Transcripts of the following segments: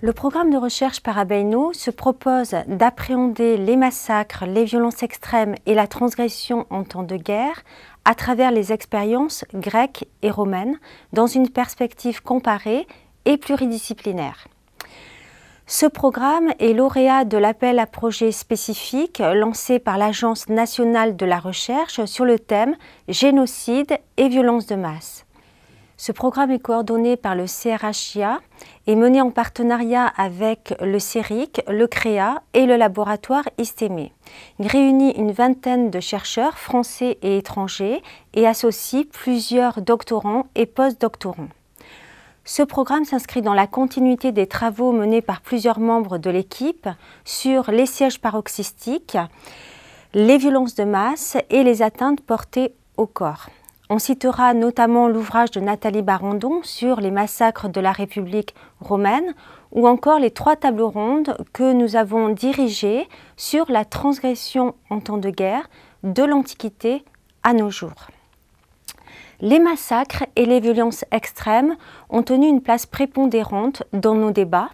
Le programme de recherche Parabeino se propose d'appréhender les massacres, les violences extrêmes et la transgression en temps de guerre à travers les expériences grecques et romaines dans une perspective comparée et pluridisciplinaire. Ce programme est lauréat de l'appel à projets spécifiques lancé par l'Agence nationale de la recherche sur le thème Génocide et violence de masse. Ce programme est coordonné par le CRHIA et mené en partenariat avec le CERIC, le CREA et le laboratoire ISTEME. E. Il réunit une vingtaine de chercheurs français et étrangers et associe plusieurs doctorants et postdoctorants. Ce programme s'inscrit dans la continuité des travaux menés par plusieurs membres de l'équipe sur les sièges paroxystiques, les violences de masse et les atteintes portées au corps. On citera notamment l'ouvrage de Nathalie Barandon sur les massacres de la République romaine ou encore les trois tables rondes que nous avons dirigées sur la transgression en temps de guerre de l'Antiquité à nos jours les massacres et les violences extrêmes ont tenu une place prépondérante dans nos débats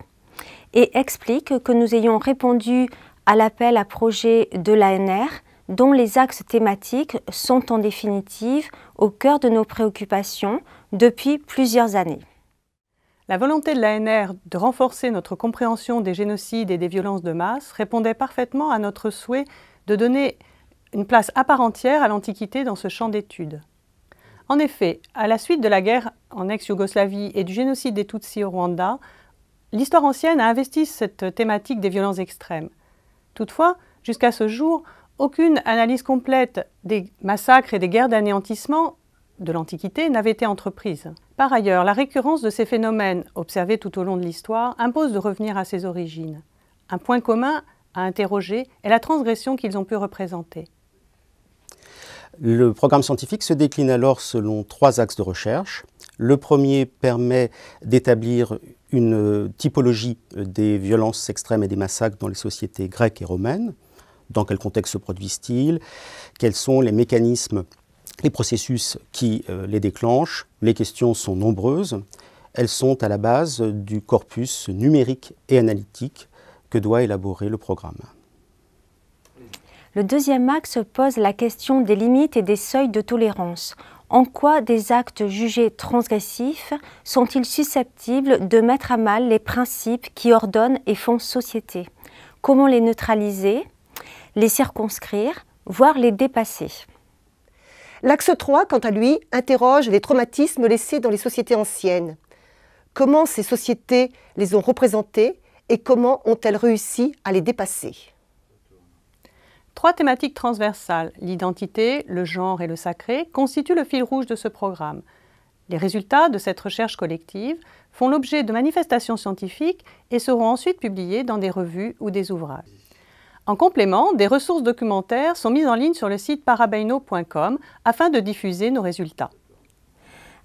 et expliquent que nous ayons répondu à l'appel à projet de l'ANR dont les axes thématiques sont en définitive au cœur de nos préoccupations depuis plusieurs années. La volonté de l'ANR de renforcer notre compréhension des génocides et des violences de masse répondait parfaitement à notre souhait de donner une place à part entière à l'Antiquité dans ce champ d'études. En effet, à la suite de la guerre en ex-Yougoslavie et du génocide des Tutsis au Rwanda, l'histoire ancienne a investi cette thématique des violences extrêmes. Toutefois, jusqu'à ce jour, aucune analyse complète des massacres et des guerres d'anéantissement de l'Antiquité n'avait été entreprise. Par ailleurs, la récurrence de ces phénomènes, observés tout au long de l'histoire, impose de revenir à ses origines. Un point commun à interroger est la transgression qu'ils ont pu représenter. Le programme scientifique se décline alors selon trois axes de recherche. Le premier permet d'établir une typologie des violences extrêmes et des massacres dans les sociétés grecques et romaines. Dans quel contexte se produisent-ils Quels sont les mécanismes, les processus qui euh, les déclenchent Les questions sont nombreuses. Elles sont à la base du corpus numérique et analytique que doit élaborer le programme. Le deuxième axe pose la question des limites et des seuils de tolérance. En quoi des actes jugés transgressifs sont-ils susceptibles de mettre à mal les principes qui ordonnent et font société Comment les neutraliser, les circonscrire, voire les dépasser L'axe 3, quant à lui, interroge les traumatismes laissés dans les sociétés anciennes. Comment ces sociétés les ont représentés et comment ont-elles réussi à les dépasser Trois thématiques transversales, l'identité, le genre et le sacré, constituent le fil rouge de ce programme. Les résultats de cette recherche collective font l'objet de manifestations scientifiques et seront ensuite publiés dans des revues ou des ouvrages. En complément, des ressources documentaires sont mises en ligne sur le site parabeino.com afin de diffuser nos résultats.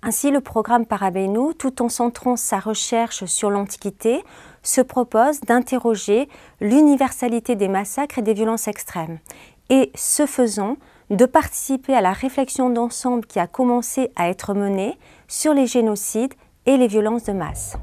Ainsi, le programme Parabeino, tout en centrant sa recherche sur l'Antiquité, se propose d'interroger l'universalité des massacres et des violences extrêmes. Et ce faisant, de participer à la réflexion d'ensemble qui a commencé à être menée sur les génocides et les violences de masse.